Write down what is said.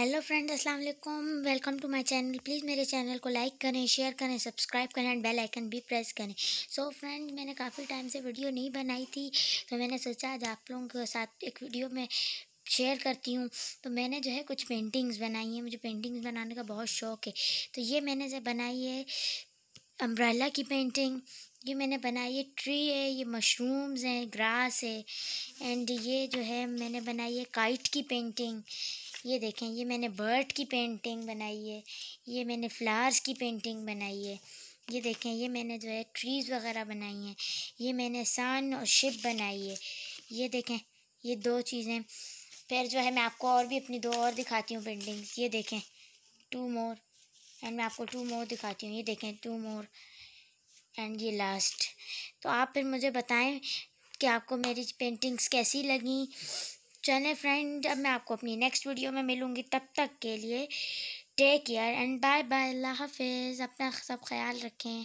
hello friend अस्सलाम वालेकुम welcome to my channel please मेरे चैनल को लाइक करें शेयर करें सब्सक्राइब करें एंड बेल आइकन भी प्रेस करें सो so, फ्रेंड मैंने काफ़ी टाइम से वीडियो नहीं बनाई थी तो मैंने सोचा आज आप लोगों के साथ एक वीडियो में शेयर करती हूँ तो मैंने जो है कुछ पेंटिंग्स बनाई हैं मुझे पेंटिंग्स बनाने का बहुत शौक़ है तो ये मैंने जो बनाई है अम्ब्रेला की पेंटिंग ये मैंने बनाई है ट्री है ये मशरूम्स हैं ग्रास है एंड ये जो है मैंने बनाई है काइट की पेंटिंग ये देखें ये मैंने बर्ड की पेंटिंग बनाई है ये मैंने फ्लावर्स की पेंटिंग बनाई है ये देखें ये मैंने जो है ट्रीज़ वगैरह बनाई हैं ये मैंने सन और शिप बनाई है ये देखें ये दो चीज़ें फिर जो है मैं आपको और भी अपनी दो और दिखाती हूँ पेंटिंग्स ये देखें टू मोर एंड मैं आपको टू मोर दिखाती हूँ ये देखें टू मोर एंड ये लास्ट तो आप फिर मुझे बताएं कि आपको मेरी पेंटिंग्स कैसी लगी चले फ्रेंड अब मैं आपको अपनी नेक्स्ट वीडियो में मिलूँगी तब तक के लिए take care and bye bye अल्लाह हाफिज़ अपना सब ख्याल रखें